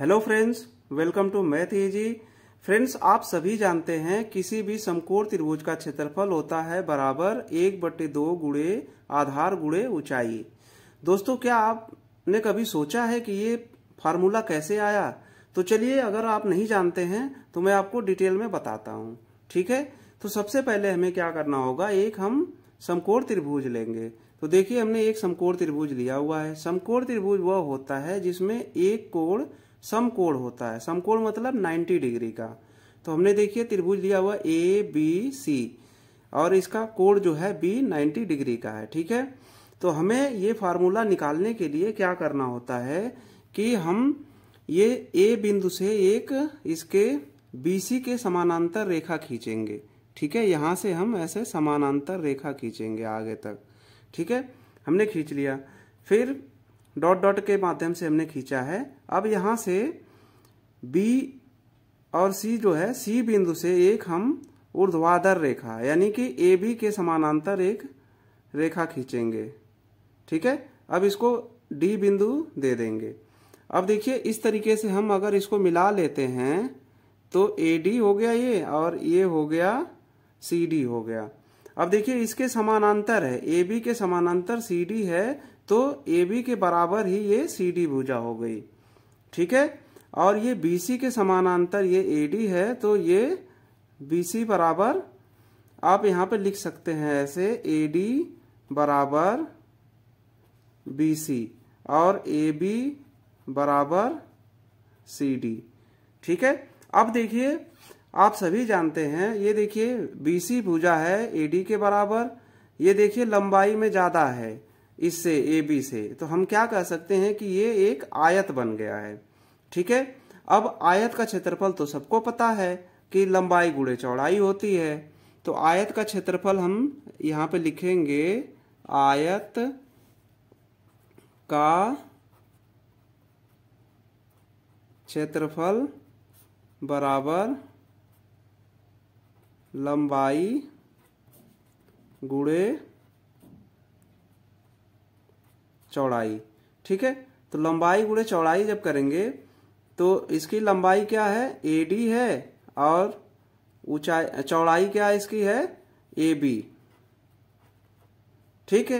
hello friends welcome to math ji friends आप सभी जानते हैं किसी भी समकोण त्रिभुज का क्षेत्रफल होता है बराबर एक बटे दो गुड़े आधार गुड़े ऊंचाई दोस्तों क्या आपने कभी सोचा है कि ये फार्मूला कैसे आया तो चलिए अगर आप नहीं जानते हैं तो मैं आपको डिटेल में बताता हूँ ठीक है तो सबसे पहले हमें क्या करना होगा एक हम समकोण त्रिभुज लेंगे तो देखिए हमने एक समकोण त्रिभुज लिया हुआ है समकोण त्रिभुज वह होता है जिसमें एक कोड़ समकोण होता है समकोण मतलब 90 डिग्री का तो हमने देखिए त्रिभुज लिया हुआ ए बी सी और इसका कोण जो है बी 90 डिग्री का है ठीक है तो हमें ये फार्मूला निकालने के लिए क्या करना होता है कि हम ये ए बिंदु से एक इसके बी सी के समानांतर रेखा खींचेंगे ठीक है यहां से हम ऐसे समानांतर रेखा खींचेंगे आगे तक ठीक है हमने खींच लिया फिर डॉट डॉट के माध्यम से हमने खींचा है अब यहाँ से बी और सी जो है सी बिंदु से एक हम ऊर्ध्वाधर रेखा यानी कि ए बी के समानांतर एक रेखा खींचेंगे ठीक है अब इसको डी बिंदु दे देंगे अब देखिए इस तरीके से हम अगर इसको मिला लेते हैं तो ए डी हो गया ये और ये हो गया सी डी हो गया अब देखिए इसके समानांतर है ए बी के समानांतर सी डी है तो ए बी के बराबर ही ये सी डी भूजा हो गई ठीक है और ये बी सी के समानांतर ये ए डी है तो ये बी सी बराबर आप यहाँ पे लिख सकते हैं ऐसे ए डी बराबर बी सी और ए बी बराबर सी डी ठीक है अब देखिए आप सभी जानते हैं ये देखिए बी सी भूजा है ए डी के बराबर ये देखिए लंबाई में ज़्यादा है इससे ए बी से तो हम क्या कह सकते हैं कि ये एक आयत बन गया है ठीक है अब आयत का क्षेत्रफल तो सबको पता है कि लंबाई गुड़े चौड़ाई होती है तो आयत का क्षेत्रफल हम यहाँ पे लिखेंगे आयत का क्षेत्रफल बराबर लंबाई गुड़े चौड़ाई ठीक है तो लंबाई गुड़े चौड़ाई जब करेंगे तो इसकी लंबाई क्या है ए डी है और ऊंचाई चौड़ाई क्या इसकी है ए बी ठीक है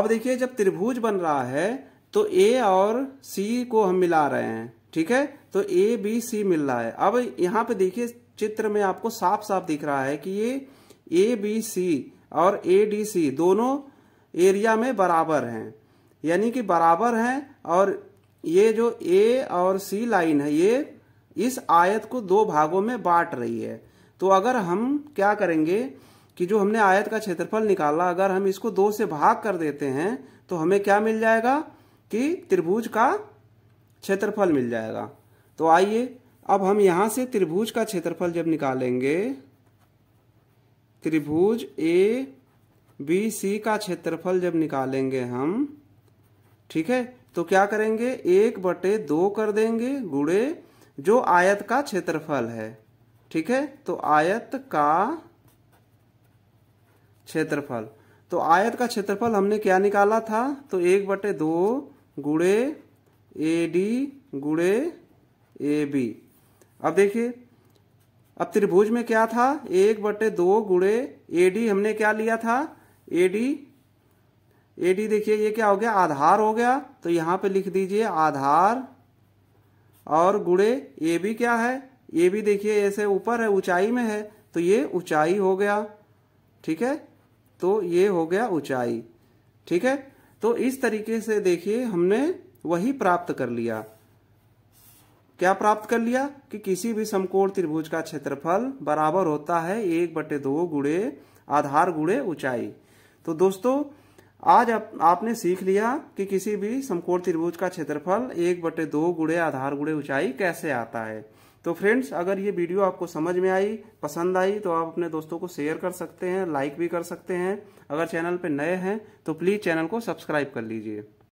अब देखिए जब त्रिभुज बन रहा है तो ए और सी को हम मिला रहे हैं ठीक है तो ए बी सी मिल रहा है अब यहाँ पे देखिए चित्र में आपको साफ साफ दिख रहा है कि ये ए बी सी और ए डी सी दोनों एरिया में बराबर हैं यानी कि बराबर हैं और ये जो ए और सी लाइन है ये इस आयत को दो भागों में बांट रही है तो अगर हम क्या करेंगे कि जो हमने आयत का क्षेत्रफल निकाला अगर हम इसको दो से भाग कर देते हैं तो हमें क्या मिल जाएगा कि त्रिभुज का क्षेत्रफल मिल जाएगा तो आइए अब हम यहां से त्रिभुज का क्षेत्रफल जब निकालेंगे त्रिभुज ए बी सी का क्षेत्रफल जब निकालेंगे हम ठीक है तो क्या करेंगे एक बटे दो कर देंगे गुड़े जो आयत का क्षेत्रफल है ठीक है तो आयत का क्षेत्रफल तो आयत का क्षेत्रफल हमने क्या निकाला था तो एक बटे दो गुड़े ए डी गुड़े ए बी अब देखिए अब त्रिभुज में क्या था एक बटे दो गुड़े ए डी हमने क्या लिया था ए डी एडी देखिए ये क्या हो गया आधार हो गया तो यहाँ पे लिख दीजिए आधार और गुड़े ए भी क्या है ये भी देखिए ऐसे ऊपर है ऊंचाई में है तो ये ऊंचाई हो गया ठीक है तो ये हो गया ऊंचाई ठीक है तो इस तरीके से देखिए हमने वही प्राप्त कर लिया क्या प्राप्त कर लिया कि किसी भी समकोण त्रिभुज का क्षेत्रफल बराबर होता है एक बटे दो गुड़े आधार गुड़े ऊंचाई तो दोस्तों आज आप, आपने सीख लिया कि किसी भी समकोण त्रिभुज का क्षेत्रफल एक बटे दो गुड़े आधार गुड़े ऊंचाई कैसे आता है तो फ्रेंड्स अगर ये वीडियो आपको समझ में आई पसंद आई तो आप अपने दोस्तों को शेयर कर सकते हैं लाइक भी कर सकते हैं अगर चैनल पर नए हैं तो प्लीज़ चैनल को सब्सक्राइब कर लीजिए